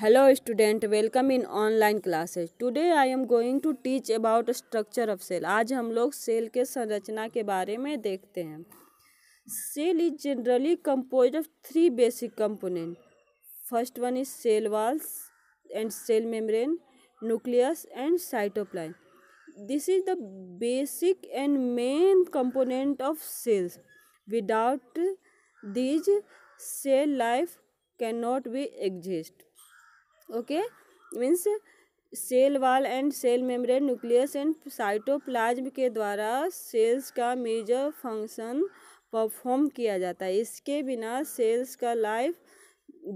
Hello student welcome in online classes today I am going to teach about structure of cell आज हम लोग cell के संरचना के बारे में देखते हैं cell is generally compose of three basic component first one is cell walls and cell membrane nucleus and cytoplasm this is the basic and main component of cells without these cell life can not be exist okay means cell wall and cell membrane nucleus and cytoplasm के द्वारा sales का major function perform किया जाता है इसके बिना sales का life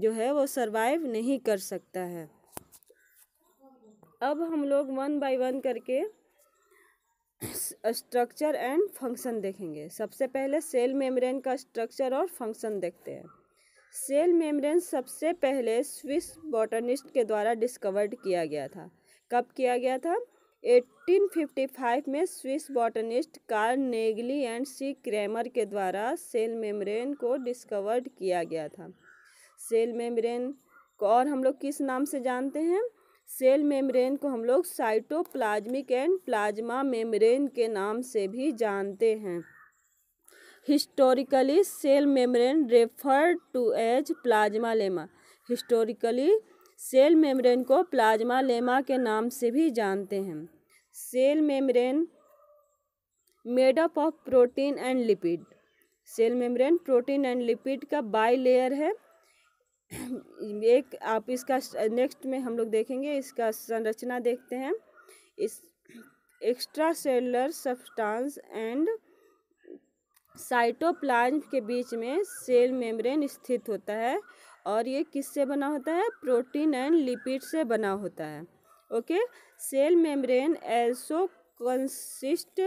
जो है वो सरवाइव नहीं कर सकता है अब हम लोग वन बाय वन करके स्ट्रक्चर एंड फंक्शन देखेंगे सबसे पहले सेल मेम्ब्रेन का स्ट्रक्चर और फंक्शन देखते हैं सेल मेम्ब्रेन सबसे पहले स्विस बॉटनिस्ट के द्वारा डिस्कवर्ड किया गया था कब किया गया था 1855 में Swiss botanist Carl Nageli and C Cramer के द्वारा सेल मेम्ब्रेन को डिस्कवर्ड किया गया था सेल मेम्ब्रेन को और हम लोग किस नाम से जानते हैं सेल मेम्ब्रेन को हम लोग साइटोप्लाज्मिक एंड प्लाज्मा मेम्ब्रेन के नाम से भी जानते हैं historically cell membrane referred to as plasmalemma historically cell membrane को प्लाज्मा लेमा के नाम से भी जानते हैं cell membrane made up of protein and lipid cell membrane protein and lipid का बाई लेयर है एक आप इसका नेक्स्ट में हम लोग देखेंगे इसका संरचना देखते हैं इस extracellular substance and cytoplasm के बीच में सेल मेम्ब्रेन स्थित होता है और ये किससे बना होता है प्रोटीन एंड लिपिड से बना होता है okay cell membrane also consist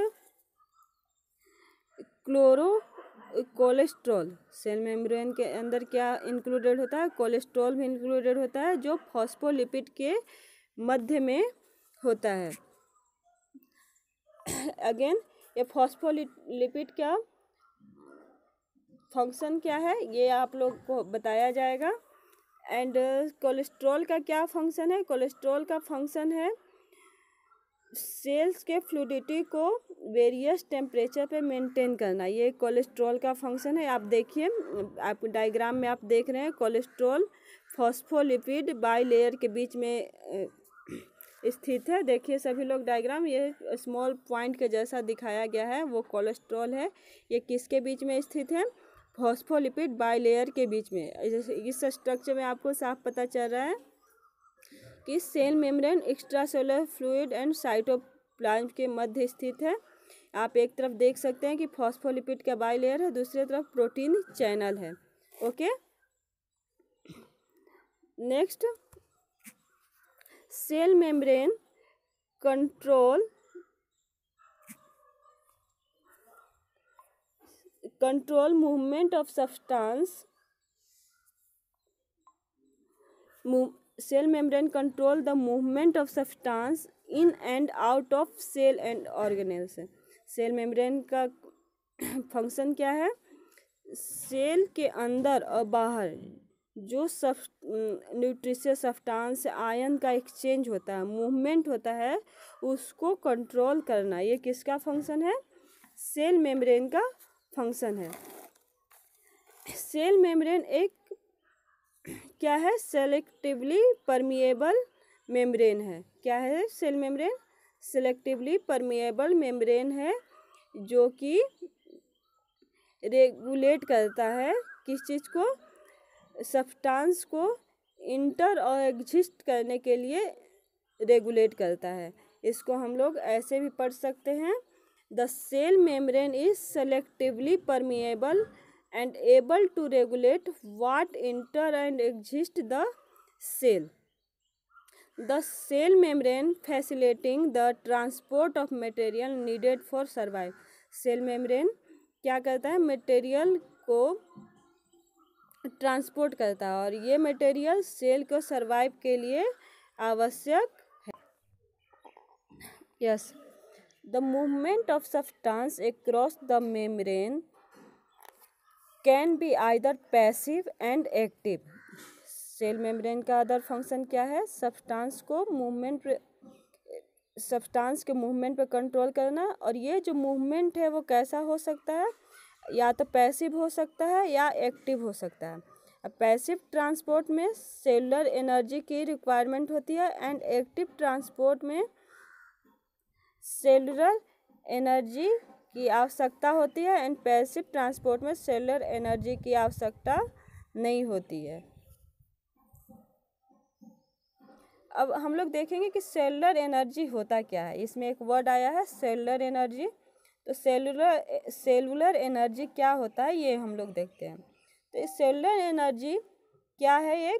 chloro cholesterol cell membrane के अंदर क्या इंक्लूडेड होता है कोलेस्ट्रॉल भी इंक्लूडेड होता है जो फॉस्फोलिपिड के मध्य में होता है अगेन ये फॉस्फोलिपिड क्या फंक्शन क्या है ये आप लोग को बताया जाएगा एंड कोलेस्ट्रॉल का क्या फंक्शन है कोलेस्ट्रॉल का फंक्शन है सेल्स के फ्लूडिटी को वेरियस टेम्परेचर पे मेंटेन करना ये कोलेस्ट्रॉल का फंक्शन है आप देखिए आप डायग्राम में आप देख रहे हैं कोलेस्ट्रॉल फॉस्फोलिपिड बाई लेयर के बीच में स्थित है देखिए सभी लोग डायग्राम ये स्मॉल पॉइंट के जैसा दिखाया गया है वो कोलेस्ट्रॉल है ये किसके बीच में स्थित है फॉस्फोलिपिड बाइलेयर के बीच में इस स्ट्रक्चर में आपको साफ पता चल रहा है कि cell membrane cellular fluid and cytoplasm के मध्य स्थित है आप एक तरफ देख सकते हैं कि फॉस्फोलिपिड का बाइलेयर है दूसरी तरफ प्रोटीन चैनल है okay next cell membrane control control movement of substance Mo cell membrane control the movement of substance in and out of cell and organelles cell membrane का फंक्शन क्या है cell के अंदर और बाहर जो सब न्यूट्रिशियस सब्सटेंस आयन का एक्सचेंज होता है मूवमेंट होता है उसको कंट्रोल करना ये किसका फंक्शन है सेल मेम्ब्रेन का फंक्शन है सेल मेम्ब्रेन एक क्या है सेलेक्टिवली परमिएबल मेम्ब्रेन है क्या है cell membrane selectively permeable membrane है जो कि रेगुलेट करता है किस चीज़ को सफ्टांस को इंटर और एग्जिस्ट करने के लिए रेगुलेट करता है इसको हम लोग ऐसे भी पढ़ सकते हैं the cell membrane is selectively permeable and able to regulate what enter and exist the cell the cell membrane facilitating the transport of material needed for survive cell membrane क्या करता है मटेरियल को ट्रांसपोर्ट करता है और ये material cell को survive के लिए आवश्यक है yes yes. the movement of substance across the membrane can be either passive and active cell membrane का अदर फंक्शन क्या है सब्सटेंस को मूवमेंट सब्सटेंस के मूवमेंट पर कंट्रोल करना और ये जो मूवमेंट है वो कैसा हो सकता है या तो पैसिव हो सकता है या एक्टिव हो सकता है अब पैसिव ट्रांसपोर्ट में सेलुलर एनर्जी की रिक्वायरमेंट होती है एंड एक्टिव ट्रांसपोर्ट में सेलुलर एनर्जी की आवश्यकता होती है एंड पैसिव ट्रांसपोर्ट में सेलुलर एनर्जी की आवश्यकता नहीं होती है अब हम लोग देखेंगे कि सेलुलर एनर्जी होता क्या है इसमें एक वर्ड आया है सेलुलर एनर्जी तो सेलुलर सेलुलर एनर्जी क्या होता है ये हम लोग देखते हैं तो सेलुलर एनर्जी क्या है ये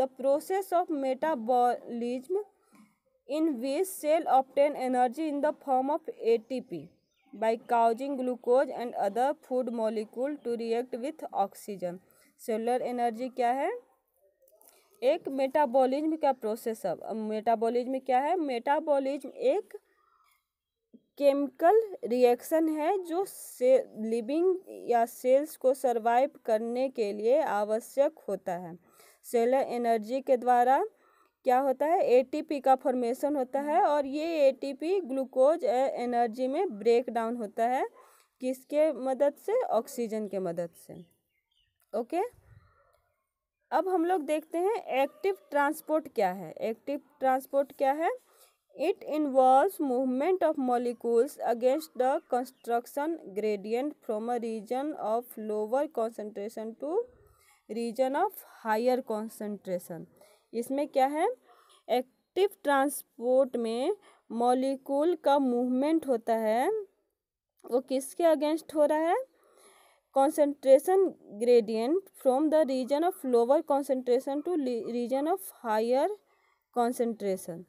the process of metabolism in which cell obtain energy in the form of A T P by causing glucose and other food molecule to react with oxygen cellular energy क्या है एक metabolism का process अब metabolism क्या है metabolism एक chemical reaction है जो से लिविंग या सेल्स को सर्वाइव करने के लिए आवश्यक होता है सेलर एनर्जी के द्वारा क्या होता है एटीपी का फॉर्मेशन होता है हाँ। और ये एटीपी ग्लूकोज एनर्जी में ब्रेक डाउन होता है किसके मदद से ऑक्सीजन के मदद से ओके अब हम लोग देखते हैं एक्टिव ट्रांसपोर्ट क्या है एक्टिव ट्रांसपोर्ट क्या है it involve movement of molecules against the construction gradient from a region of lower concentration to region of higher concentration इसमें क्या है एक्टिव ट्रांसपोर्ट में मॉलिक्यूल का मूवमेंट होता है वो किसके अगेंस्ट हो रहा है concentration gradient from the region of lower concentration to region of higher concentration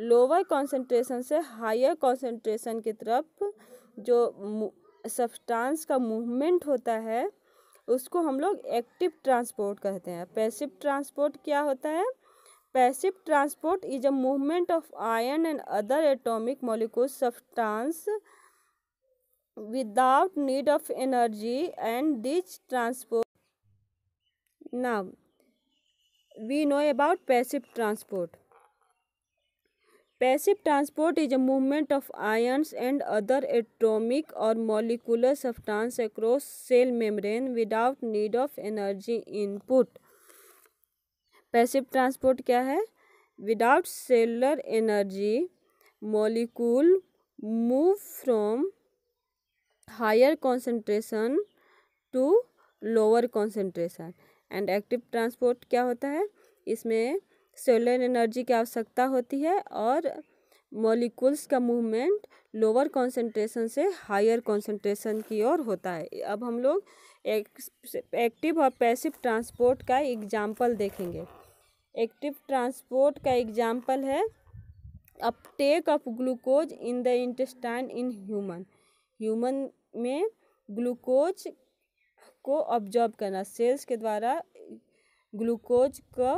lower concentration से हायर कॉन्सेंट्रेशन की तरफ जो सब्सटेंस का मूवमेंट होता है उसको हम लोग एक्टिव ट्रांसपोर्ट कहते हैं पैसिव ट्रांसपोर्ट क्या होता है passive transport is a movement of ion and other atomic molecule substance without need of energy and this transport now we know about passive transport passive transport is a movement of ions and other atomic और molecular substance across cell membrane without need of energy input passive transport क्या है without cellular energy molecule move from higher concentration to lower concentration and active transport क्या होता है इसमें solar energy की आवश्यकता होती है और मॉलिक्यूल्स का मूवमेंट लोअर कंसंट्रेशन से हायर कंसंट्रेशन की ओर होता है अब हम लोग एक्टिव और पैसिव ट्रांसपोर्ट का एग्जाम्पल देखेंगे एक्टिव ट्रांसपोर्ट का एग्जाम्पल है uptake of glucose in the intestine in human human में ग्लूकोज को ऑब्जॉर्ब करना सेल्स के द्वारा ग्लूकोज को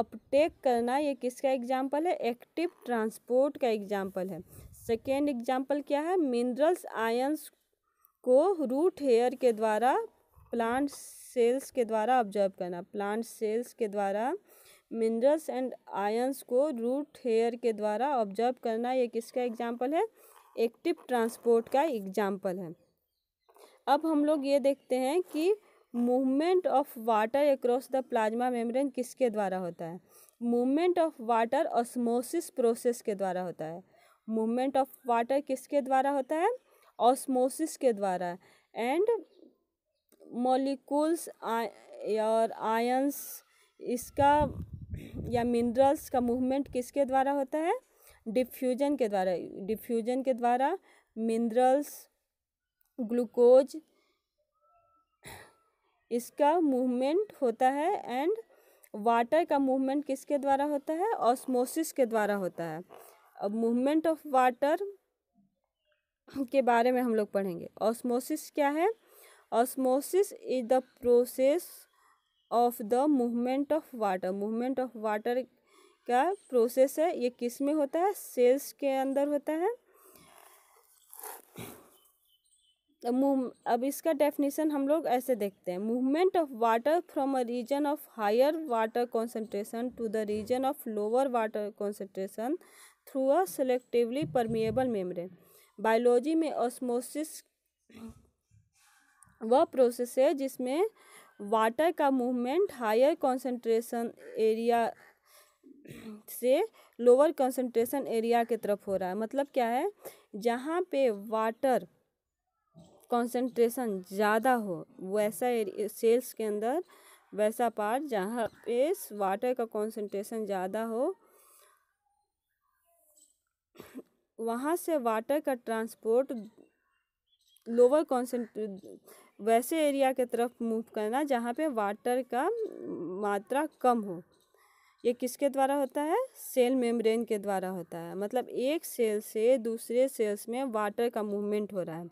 अपटेक करना ये किसका एग्जाम्पल है एक्टिव ट्रांसपोर्ट का एग्जाम्पल है सेकेंड एग्जाम्पल क्या है मिनरल्स आयंस को रूट हेयर के द्वारा प्लांट सेल्स के द्वारा ऑब्जर्व करना प्लांट सेल्स के द्वारा मिनरल्स एंड आयंस को रूट हेयर के द्वारा ऑब्जर्व करना ये किसका एग्जाम्पल है एक्टिव ट्रांसपोर्ट का एग्जाम्पल है अब हम लोग ये देखते हैं कि movement of water across the plasma membrane किसके द्वारा होता है movement of water osmosis process के द्वारा होता है मूवमेंट ऑफ वाटर किसके द्वारा होता है ऑस्मोसिस के द्वारा एंड मॉलिकूल्स और आयंस इसका या मिनरल्स का मूवमेंट किसके द्वारा होता है डिफ्यूजन के द्वारा डिफ्यूजन के द्वारा मिनरल्स ग्लूकोज इसका मूवमेंट होता है एंड वाटर का मूवमेंट किसके द्वारा होता है ऑस्मोसिस के द्वारा होता है अब मूवमेंट ऑफ वाटर के बारे में हम लोग पढ़ेंगे ऑस्मोसिस क्या है osmosis is the process of the movement of water movement of water का प्रोसेस है ये किस में होता है सेल्स के अंदर होता है मूव अब इसका डेफिनेशन हम लोग ऐसे देखते हैं movement of water from a region of higher water concentration to the region of lower water concentration through a selectively permeable membrane biology में ऑस्मोसिस वह प्रोसेस है जिसमें वाटर का मूवमेंट हायर कॉन्सेंट्रेशन एरिया से लोअर कॉन्सेंट्रेशन एरिया की तरफ हो रहा है मतलब क्या है जहाँ पे वाटर कंसंट्रेशन ज़्यादा हो वैसा सेल्स के अंदर वैसा पार्ट जहाँ पे वाटर का कंसंट्रेशन ज़्यादा हो वहाँ से वाटर का ट्रांसपोर्ट लोअर कॉन्सेंट वैसे एरिया के तरफ मूव करना जहाँ पे वाटर का मात्रा कम हो ये किसके द्वारा होता है सेल मेम्ब्रेन के द्वारा होता है मतलब एक सेल से दूसरे सेल्स में वाटर का मूवमेंट हो रहा है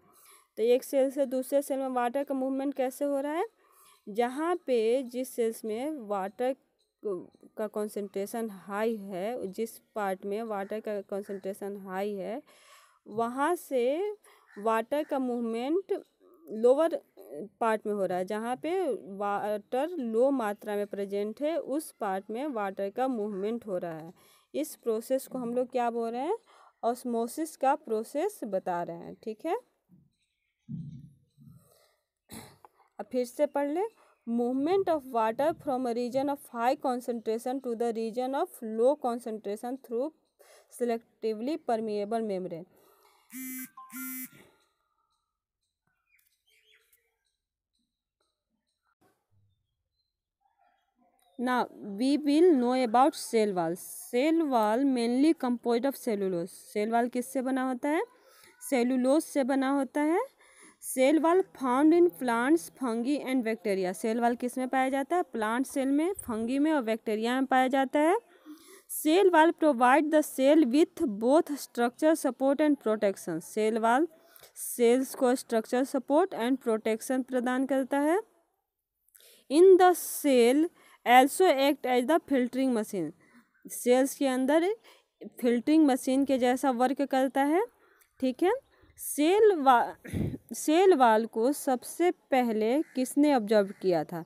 तो एक सेल से दूसरे सेल में वाटर का मूवमेंट कैसे हो रहा है जहाँ पे जिस सेल्स में वाटर का कंसंट्रेशन हाई है जिस पार्ट में वाटर का कंसंट्रेशन हाई है वहाँ से वाटर का मूवमेंट लोअर पार्ट में हो रहा है जहाँ पे वाटर लो मात्रा में प्रेजेंट है उस पार्ट में वाटर का मूवमेंट हो रहा है इस प्रोसेस को हम लोग क्या बोल रहे हैं ऑस्मोसिस का प्रोसेस बता रहे हैं ठीक है अब फिर से पढ़ लें movement of water from a region of high concentration to the region of low concentration through selectively permeable membrane ना we will know about cell wall cell wall mainly compose of cellulose cell wall किससे बना होता है cellulose से बना होता है cell wall found in plants fungi and bacteria cell wall किस में पाया जाता है प्लांट सेल में फंगी में और बैक्टीरिया में पाया जाता है cell wall provide the cell with both structure support and protection cell wall cells को स्ट्रक्चर सपोर्ट एंड प्रोटेक्शन प्रदान करता है in the cell also act as the filtering machine cells के अंदर फिल्टरिंग मशीन के जैसा वर्क करता है ठीक है सेल वा सेल वाल को सबसे पहले किसने ऑब्जर्व किया था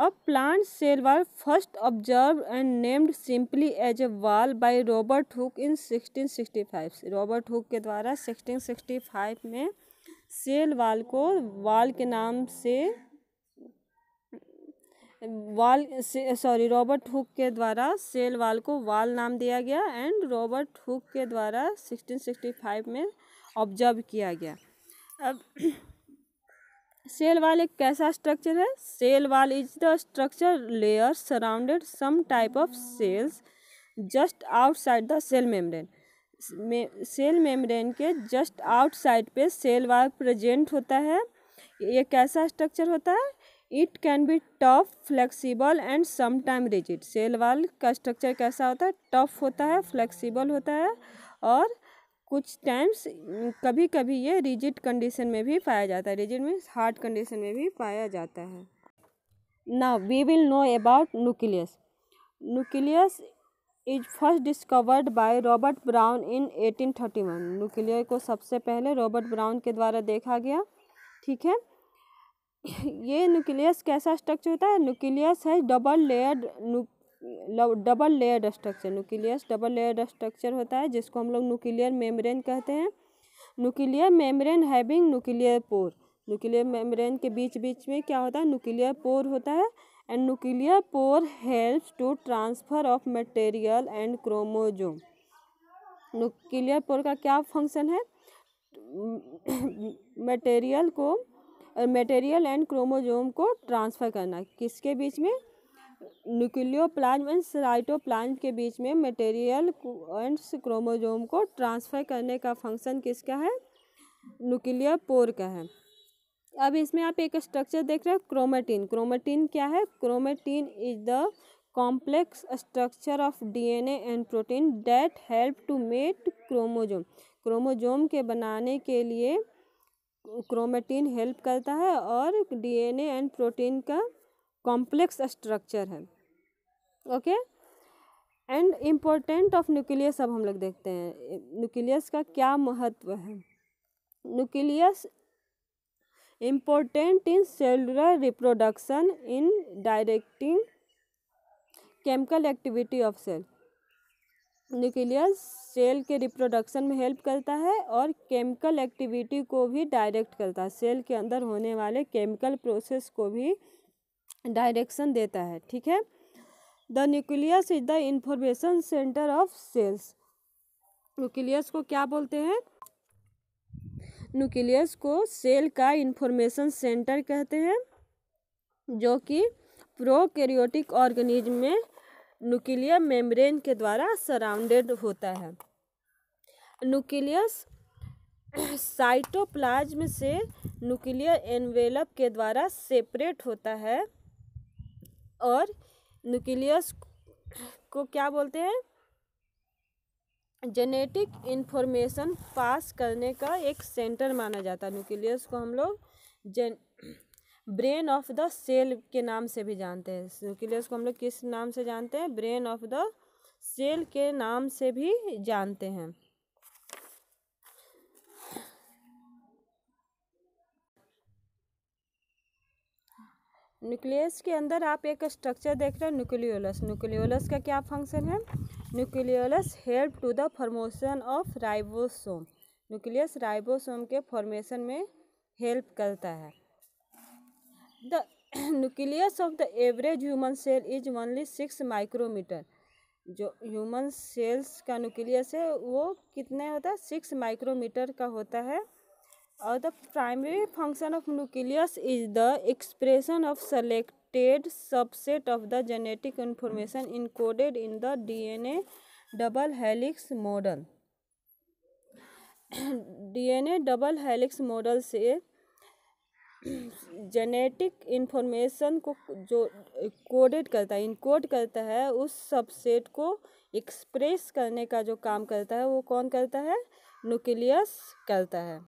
अब plant cell wall first observe and named simply as a wall by Robert Hooke in 1665 Robert Hooke के द्वारा 1665 में सेल वाल को वाल के नाम से वाल सॉरी रॉबर्ट हुक के द्वारा सेल वाल को वाल नाम दिया गया एंड रॉबर्ट हुक के द्वारा 1665 में ऑब्जर्व किया गया अब सेल वाल एक कैसा स्ट्रक्चर है cell wall is the structure layer surrounded some type of cells just outside the cell membrane cell membrane के जस्ट आउटसाइड पे सेल वाल प्रेजेंट होता है ये कैसा स्ट्रक्चर होता है it can be tough flexible and sometime rigid cell wall का structure कैसा होता है टफ होता है फ्लेक्सिबल होता है और कुछ टाइम्स कभी कभी ये रिजिड कंडीशन में भी पाया जाता है रिजिड मीन्स हार्ड कंडीशन में भी पाया जाता है now we will know about nucleus nucleus is first discovered by Robert Brown in 1831 nuclear को सबसे पहले रॉबर्ट ब्राउन के द्वारा देखा गया ठीक है ये न्यूक्लियस कैसा स्ट्रक्चर होता है न्यूक्लियस है double layered double layer structure nucleus double layer structure होता है जिसको हम लोग न्यूक्लियर मेम्ब्रेन कहते हैं nuclear membrane having nuclear pore nuclear membrane के बीच बीच में क्या होता है न्यूक्लियर पोर होता है and nuclear pore helps to transfer of material and chromosome nuclear pore का क्या फंक्शन है मटेरियल को मटेरियल एंड क्रोमोजोम को ट्रांसफ़र करना किसके बीच में न्यूक्लियो न्यूक्लियोप्लाज्म एंड साइटोप्लाज्म के बीच में मटेरियल एंड क्रोमोजोम को ट्रांसफ़र करने का फंक्शन किसका है न्यूक्लियर पोर का है अब इसमें आप एक स्ट्रक्चर देख रहे हैं क्रोमेटिन क्रोमेटिन क्या है chromatin is the complex structure of DNA and protein that help to make chromosome chromosome के बनाने के लिए क्रोमेटिन हेल्प करता है और डीएनए एंड प्रोटीन का कॉम्प्लेक्स स्ट्रक्चर है okay and important of nucleus अब हम लोग देखते हैं न्यूक्लियस का क्या महत्व है nucleus important in cellular reproduction in directing chemical activity of cell nucleus cell के रिप्रोडक्शन में हेल्प करता है और केमिकल एक्टिविटी को भी डायरेक्ट करता है सेल के अंदर होने वाले केमिकल प्रोसेस को भी डायरेक्शन देता है ठीक है the nucleus is the information centre of cells nucleus को क्या बोलते हैं न्यूक्लियस को सेल का इंफॉर्मेशन सेंटर कहते हैं जो कि प्रोकैरियोटिक ऑर्गेनिज्म में न्यूक्लियर मेम्ब्रेन के द्वारा सराउंडेड होता है न्यूक्लियस साइटोप्लाज्म से न्यूक्लियर एनवेलप के द्वारा सेपरेट होता है और न्यूक्लियस को क्या बोलते हैं जेनेटिक इन्फॉर्मेशन पास करने का एक सेंटर माना जाता है न्यूक्लियस को हम लोग जेन ब्रेन ऑफ द सेल के नाम से भी जानते हैं न्यूक्लियस को हम लोग किस नाम से जानते हैं ब्रेन ऑफ द सेल के नाम से भी जानते हैं न्यूक्लियस के अंदर आप एक स्ट्रक्चर देख रहे हैं न्यूक्लियोलस न्यूक्लियोलस का क्या फंक्शन है nucleolus help to the formation of ribosome nucleus ribosome के फॉर्मेशन में हेल्प करता है the nucleus of the average human cell is only six micrometre जो ह्यूमन सेल्स का न्यूक्लियस है वो कितने होता है सिक्स माइक्रोमीटर का होता है और the primary function of nucleus is the expression of selected subset of the genetic information encoded in the DNA double helix model DNA double helix model से जेनेटिक इन्फॉर्मेशन को जो कोडेड करता है encode करता है उस सबसेट को express करने का जो काम करता है वो कौन करता है न्यूक्लियस करता है